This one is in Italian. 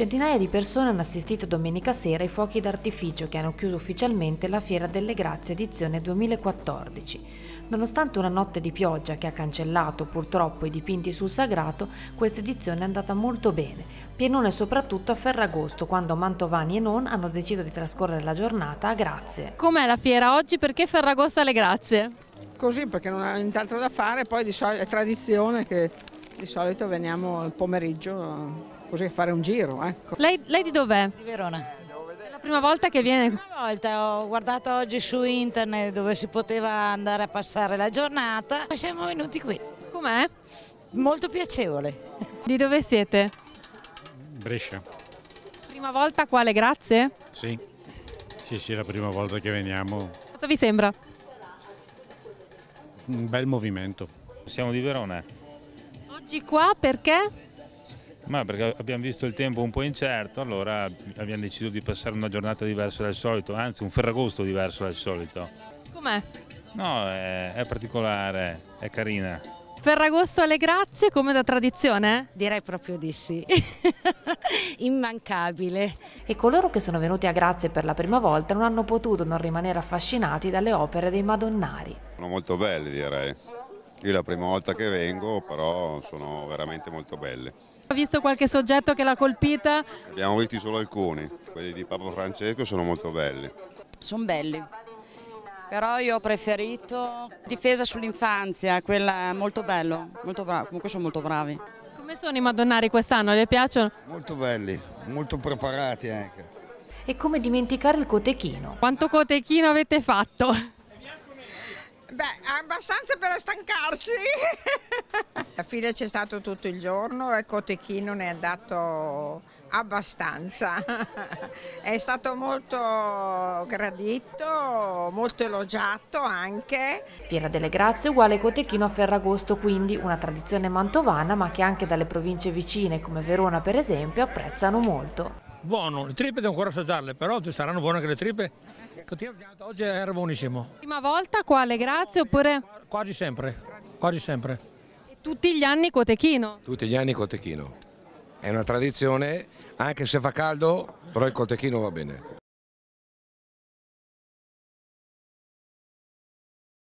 Centinaia di persone hanno assistito domenica sera ai fuochi d'artificio che hanno chiuso ufficialmente la Fiera delle Grazie edizione 2014. Nonostante una notte di pioggia che ha cancellato purtroppo i dipinti sul sagrato, questa edizione è andata molto bene, pienone soprattutto a Ferragosto quando Mantovani e non hanno deciso di trascorrere la giornata a Grazie. Com'è la fiera oggi? Perché Ferragosto alle Grazie? Così perché non ha nient'altro da fare, poi di solito è tradizione che di solito veniamo al pomeriggio così a fare un giro. Ecco. Lei, lei di dov'è? Di Verona La prima volta che viene? La prima volta ho guardato oggi su internet dove si poteva andare a passare la giornata e siamo venuti qui. Com'è? Molto piacevole. Di dove siete? Brescia. Prima volta quale, grazie? Sì, sì, sì, è la prima volta che veniamo. Cosa vi sembra? Un bel movimento. Siamo di Verona. Oggi qua perché? Ma perché abbiamo visto il tempo un po' incerto, allora abbiamo deciso di passare una giornata diversa dal solito, anzi un ferragosto diverso dal solito. Com'è? No, è, è particolare, è carina. Ferragosto alle grazie come da tradizione? Direi proprio di sì, immancabile. E coloro che sono venuti a Grazie per la prima volta non hanno potuto non rimanere affascinati dalle opere dei Madonnari. Sono molto belli direi. Io è la prima volta che vengo, però sono veramente molto belle. Ha visto qualche soggetto che l'ha colpita? Abbiamo visti solo alcuni, quelli di Papa Francesco sono molto belli. Sono belli, però io ho preferito difesa sull'infanzia, quella molto bello, molto bravo, comunque sono molto bravi. Come sono i Madonnari quest'anno, le piacciono? Molto belli, molto preparati anche. E come dimenticare il cotechino? Quanto cotechino avete fatto? beh, abbastanza per stancarsi. La fine c'è stato tutto il giorno e Cotechino ne è andato abbastanza. È stato molto gradito, molto elogiato anche. Fiera delle Grazie uguale Cotechino a Ferragosto, quindi una tradizione mantovana ma che anche dalle province vicine come Verona per esempio apprezzano molto buono, le tripe devo ancora assaggiarle, però ci saranno buone anche le tripe. Oggi era buonissimo. Prima volta quale, grazie oppure? Quasi sempre, quasi sempre. E tutti gli anni cotechino? Tutti gli anni cotechino. È una tradizione, anche se fa caldo, però il cotechino va bene.